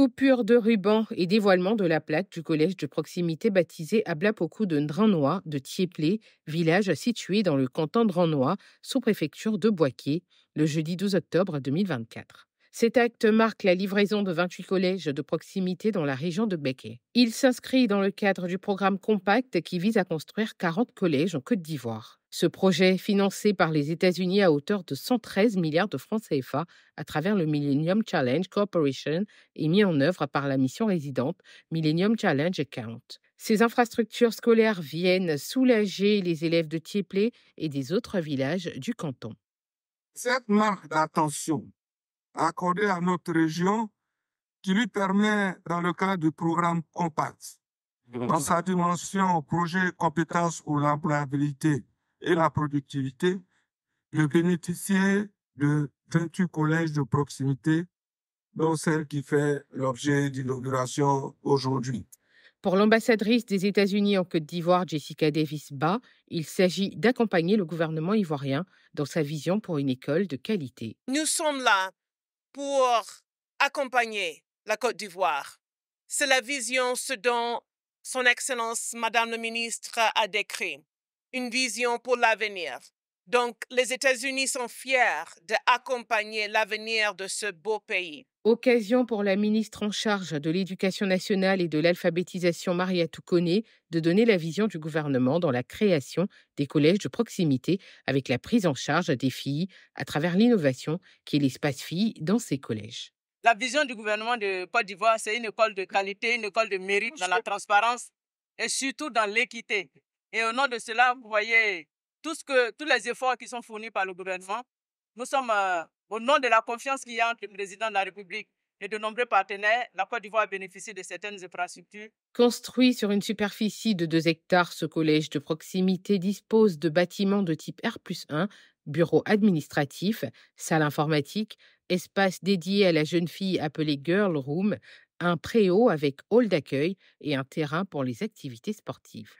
Coupure de ruban et dévoilement de la plaque du collège de proximité baptisé Ablapoku de Drannois de thiéplé village situé dans le canton Drannois, sous-préfecture de Boisquier, le jeudi 12 octobre 2024. Cet acte marque la livraison de 28 collèges de proximité dans la région de Béké. Il s'inscrit dans le cadre du programme Compact qui vise à construire 40 collèges en Côte d'Ivoire. Ce projet, financé par les États-Unis à hauteur de 113 milliards de francs CFA à travers le Millennium Challenge Corporation, est mis en œuvre par la mission résidente Millennium Challenge Account. Ces infrastructures scolaires viennent soulager les élèves de Tieplé et des autres villages du canton. Cette marque d'attention accordé à notre région qui lui permet, dans le cadre du programme Compact, dans sa dimension projet compétences pour l'employabilité et la productivité, de bénéficier de 28 collèges de proximité, dont celle qui fait l'objet d'inauguration aujourd'hui. Pour l'ambassadrice des États-Unis en Côte d'Ivoire, Jessica Davis-Ba, il s'agit d'accompagner le gouvernement ivoirien dans sa vision pour une école de qualité. Nous sommes là pour accompagner la Côte d'Ivoire. C'est la vision, ce dont Son Excellence, Madame la Ministre, a décrit. Une vision pour l'avenir. Donc, les États-Unis sont fiers d'accompagner l'avenir de ce beau pays. Occasion pour la ministre en charge de l'Éducation nationale et de l'alphabétisation Maria Touconé de donner la vision du gouvernement dans la création des collèges de proximité avec la prise en charge des filles à travers l'innovation qui est l'espace filles dans ces collèges. La vision du gouvernement de Côte d'Ivoire, c'est une école de qualité, une école de mérite dans la transparence et surtout dans l'équité. Et au nom de cela, vous voyez tout que, tous les efforts qui sont fournis par le gouvernement. Nous sommes euh, au nom de la confiance qu'il y a entre le président de la République et de nombreux partenaires, la Côte d'Ivoire bénéficié de certaines infrastructures. Construit sur une superficie de 2 hectares, ce collège de proximité dispose de bâtiments de type R 1, bureaux administratifs, salle informatique, espace dédié à la jeune fille appelée Girl Room, un préau avec hall d'accueil et un terrain pour les activités sportives.